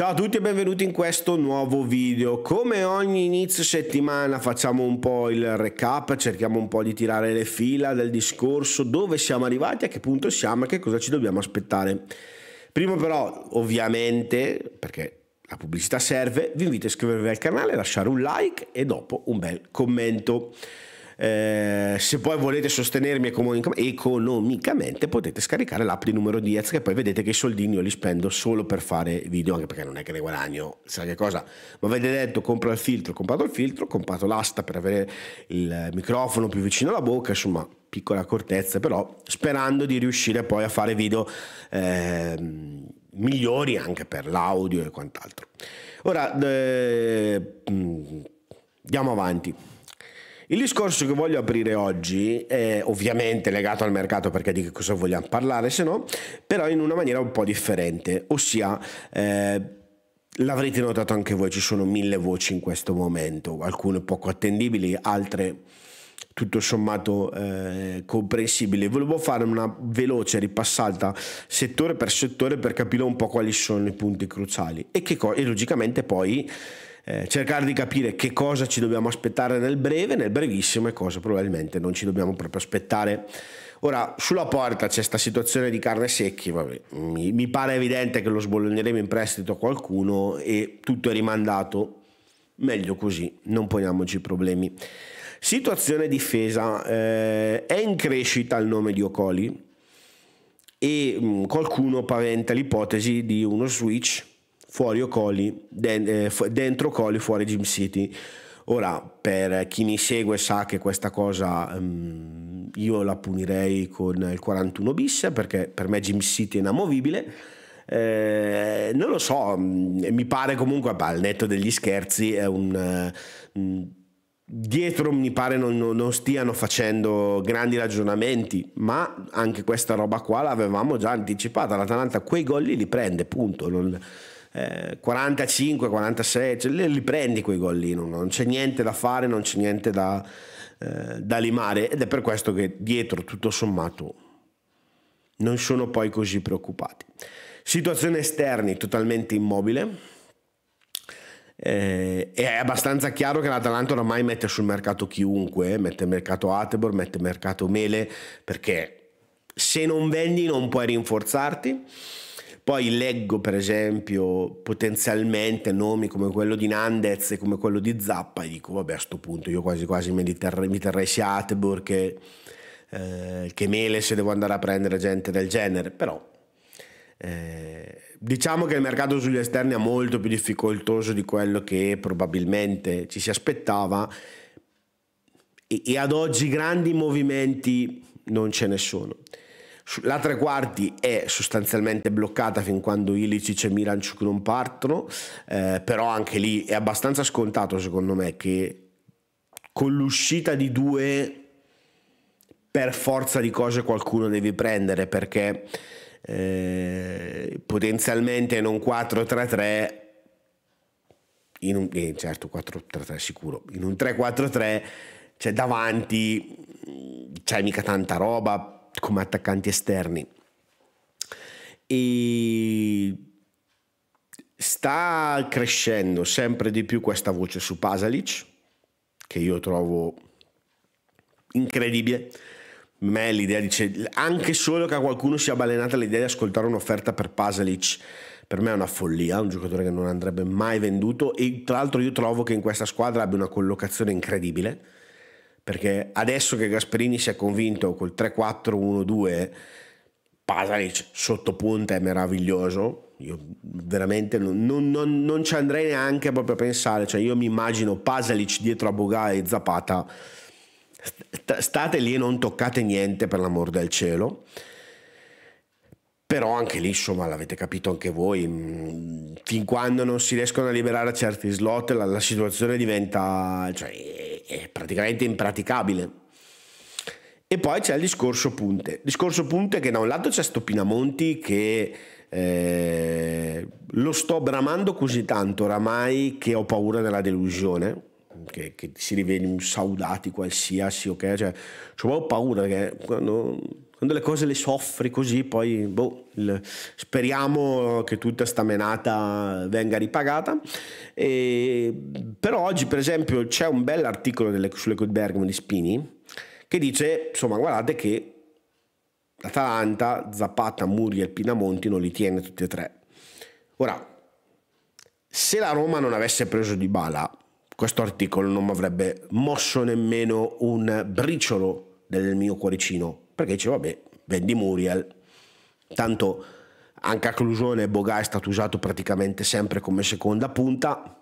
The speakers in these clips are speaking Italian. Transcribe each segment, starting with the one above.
Ciao a tutti e benvenuti in questo nuovo video. Come ogni inizio settimana facciamo un po' il recap, cerchiamo un po' di tirare le fila del discorso, dove siamo arrivati, a che punto siamo e che cosa ci dobbiamo aspettare. Prima però, ovviamente, perché la pubblicità serve, vi invito a iscrivervi al canale, lasciare un like e dopo un bel commento. Eh, se poi volete sostenermi economicamente potete scaricare l'app di numero Diaz che poi vedete che i soldini io li spendo solo per fare video, anche perché non è che ne guadagno sai che cosa. Ma avete detto compro il filtro, ho comprato il filtro, ho comprato l'asta per avere il microfono più vicino alla bocca, insomma piccola accortezza, però sperando di riuscire poi a fare video eh, migliori anche per l'audio e quant'altro. Ora eh, andiamo avanti. Il discorso che voglio aprire oggi è ovviamente legato al mercato perché di che cosa vogliamo parlare, se no, però in una maniera un po' differente, ossia... Eh, L'avrete notato anche voi, ci sono mille voci in questo momento, alcune poco attendibili, altre tutto sommato eh, comprensibili. Volevo fare una veloce ripassata settore per settore per capire un po' quali sono i punti cruciali e, che co- e logicamente poi eh, cercare di capire che cosa ci dobbiamo aspettare nel breve, nel brevissimo e cosa probabilmente non ci dobbiamo proprio aspettare. Ora, sulla porta c'è questa situazione di carne secchi, vabbè, mi, mi pare evidente che lo sbologneremo in prestito a qualcuno e tutto è rimandato, meglio così, non poniamoci problemi. Situazione difesa, eh, è in crescita il nome di Ocoli e mh, mm, qualcuno paventa l'ipotesi di uno switch fuori Ocoli, eh, dentro Coli, fuori Gym City. Ora, per chi mi segue sa che questa cosa mm, io la punirei con il 41 bis, perché per me Gym City è inamovibile. Eh, non lo so, mm, mi pare comunque, al netto degli scherzi, è un... Mm, dietro mi pare non, non, stiano facendo grandi ragionamenti, ma anche questa roba qua l'avevamo già anticipata, l'Atalanta quei gol li prende, punto. Non, 45, eh, 46, cioè, li, prendi quei gol lì, non, non, c'è niente da fare, non c'è niente da, eh, da limare ed è per questo che dietro tutto sommato non sono poi così preoccupati. Situazione esterni totalmente immobile. Eh, è abbastanza chiaro che l'Atalanta oramai mette sul mercato chiunque, eh, mette mercato Atebor, mette mercato Mele, perché se non vendi non puoi rinforzarti. Poi leggo per esempio potenzialmente nomi come quello di Nandez e come quello di Zappa e dico vabbè a questo punto io quasi quasi mi, terrei, mi terrei Seatbor che, eh, che mele se devo andare a prendere gente del genere, però eh, diciamo che il mercato sugli esterni è molto più difficoltoso di quello che probabilmente ci si aspettava e, e ad oggi grandi movimenti non ce ne sono. La tre quarti è sostanzialmente bloccata fin quando Ilicic e Milanciuk non partono, eh, però anche lì è abbastanza scontato secondo me che con l'uscita di due per forza di cose qualcuno devi prendere perché eh, potenzialmente in un 4-3-3 in un, eh, certo 4-3-3 sicuro in un 3-4-3 c'è cioè davanti mm, c'è mica tanta roba come attaccanti esterni. E sta crescendo sempre di più questa voce su Pasalic, che io trovo incredibile. A me l'idea dice anche solo che a qualcuno sia balenata l'idea di ascoltare un'offerta per Pasalic per me è una follia, un giocatore che non andrebbe mai venduto e tra l'altro io trovo che in questa squadra abbia una collocazione incredibile perché adesso che Gasperini si è convinto col 3-4-1-2 Pasalic sotto punta è meraviglioso io veramente non, non, non, ci andrei neanche proprio a pensare cioè io mi immagino Pasalic dietro a Boga e Zapata state lì e non toccate niente per l'amor del cielo però anche lì insomma l'avete capito anche voi mm, fin quando non si riescono a liberare certi slot la, la situazione diventa cioè, è praticamente impraticabile. E poi c'è il discorso punte. Il Discorso punte che da un lato c'è sto Pinamonti che eh, lo sto bramando così tanto oramai che ho paura della delusione, che, che si riveli un saudati qualsiasi, ok? Cioè, cioè ho paura che quando, quando, le cose le soffri così poi, boh, il, speriamo che tutta sta menata venga ripagata. E però oggi, per esempio, c'è un bel articolo delle, sulle Goldbergman di Spini che dice, insomma, guardate che l'Atalanta, Zapata, Muriel, Pinamonti non li tiene tutti e tre. Ora, se la Roma non avesse preso di bala, questo articolo non mi avrebbe mosso nemmeno un briciolo del mio cuoricino, perché dice, vabbè, vendi Muriel. Tanto anche a Clusone Bogà è stato usato praticamente sempre come seconda punta,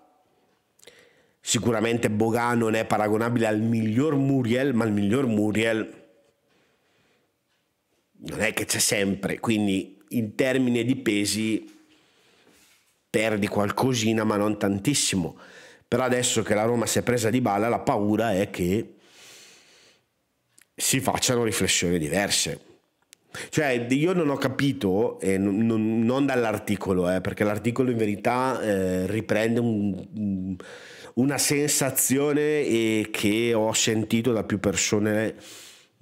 Sicuramente Boga non è paragonabile al miglior Muriel, ma il miglior Muriel non è che c'è sempre, quindi in termini di pesi perdi qualcosina ma non tantissimo. Però adesso che la Roma si è presa di balla la paura è che si facciano riflessioni diverse. Cioè, io non ho capito, eh, non, non, dall'articolo, eh, perché l'articolo in verità eh, riprende un, una sensazione eh, che ho sentito da più persone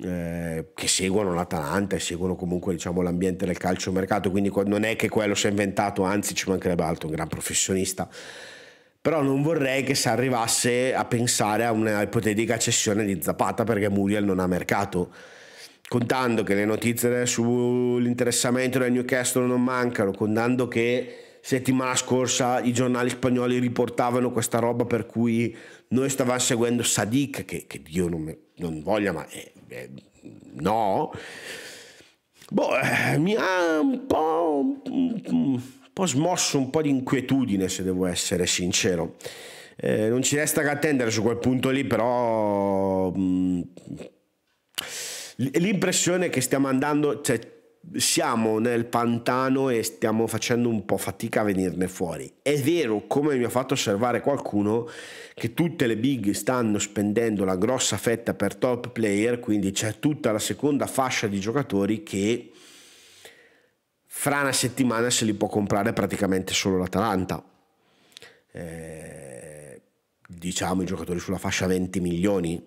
eh, che seguono l'Atalanta e seguono comunque diciamo, l'ambiente del calcio mercato, quindi non è che quello si è inventato, anzi ci mancherebbe altro, un gran professionista. Però non vorrei che si arrivasse a pensare a una ipotetica cessione di Zapata perché Muriel non ha mercato contando che le notizie sull'interessamento del Newcastle non mancano, contando che settimana scorsa i giornali spagnoli riportavano questa roba per cui noi stavamo seguendo Sadik, che, che Dio non, me, non, voglia, ma eh, eh, no. Boh, eh, mi ha un po', un po' smosso, un po' di inquietudine, se devo essere sincero. Eh, non ci resta che attendere su quel punto lì, però mh, mm, l'impressione che stiamo andando, cioè, siamo nel pantano e stiamo facendo un po' fatica a venirne fuori. È vero, come mi ha fatto osservare qualcuno, che tutte le big stanno spendendo la grossa fetta per top player, quindi c'è tutta la seconda fascia di giocatori che fra una settimana se li può comprare praticamente solo l'Atalanta. Eh, diciamo i giocatori sulla fascia 20 milioni,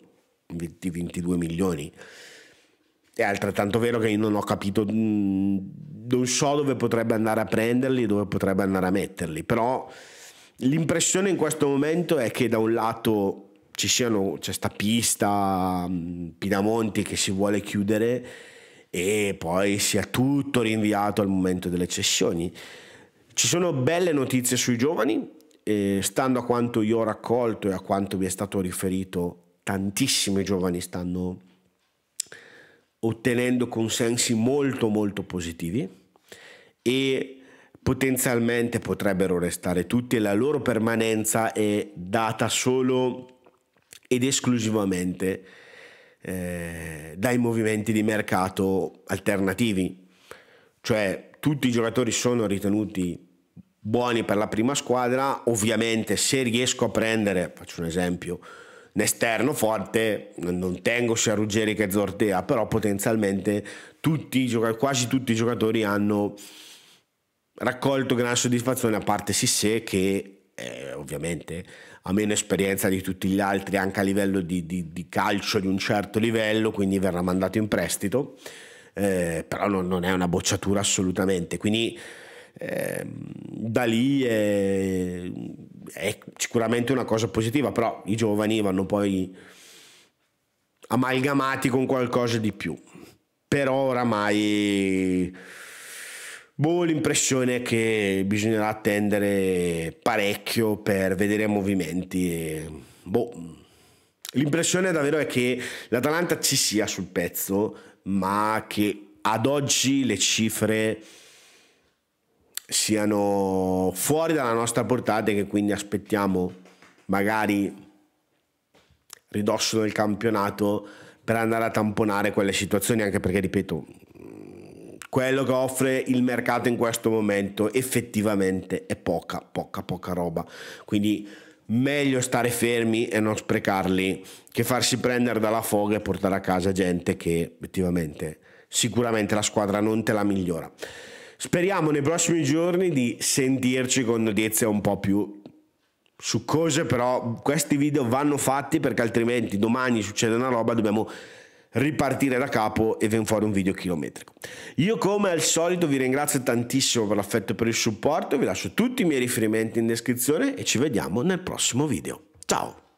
20-22 milioni. È altrettanto vero che io non ho capito, mm, non so dove potrebbe andare a prenderli, dove potrebbe andare a metterli, però l'impressione in questo momento è che da un lato ci siano, c'è sta pista mm, Pinamonti che si vuole chiudere e poi sia tutto rinviato al momento delle cessioni. Ci sono belle notizie sui giovani, stando a quanto io ho raccolto e a quanto vi è stato riferito, tantissimi giovani stanno ottenendo consensi molto molto positivi e potenzialmente potrebbero restare tutti e la loro permanenza è data solo ed esclusivamente eh, dai movimenti di mercato alternativi. Cioè tutti i giocatori sono ritenuti buoni per la prima squadra, ovviamente se riesco a prendere, faccio un esempio, un esterno forte, non tengo sia Ruggeri che Zortea, però potenzialmente tutti, quasi tutti i giocatori hanno raccolto gran soddisfazione, a parte Sissé che eh, ovviamente ha meno esperienza di tutti gli altri anche a livello di, di, di calcio di un certo livello, quindi verrà mandato in prestito, eh, però non, non, è una bocciatura assolutamente, quindi eh, da lì... Eh, è sicuramente una cosa positiva, però i giovani vanno poi amalgamati con qualcosa di più. Però oramai boh, l'impressione è che bisognerà attendere parecchio per vedere movimenti. Boh. L'impressione davvero è che l'Atalanta ci sia sul pezzo, ma che ad oggi le cifre siano fuori dalla nostra portata e che quindi aspettiamo magari ridosso del campionato per andare a tamponare quelle situazioni anche perché ripeto quello che offre il mercato in questo momento effettivamente è poca poca poca roba quindi meglio stare fermi e non sprecarli che farsi prendere dalla foga e portare a casa gente che effettivamente sicuramente la squadra non te la migliora Speriamo nei prossimi giorni di sentirci con notizie un po' più succose, però questi video vanno fatti perché altrimenti domani succede una roba, dobbiamo ripartire da capo e ven fuori un video chilometrico. Io come al solito vi ringrazio tantissimo per l'affetto e per il supporto, vi lascio tutti i miei riferimenti in descrizione e ci vediamo nel prossimo video. Ciao!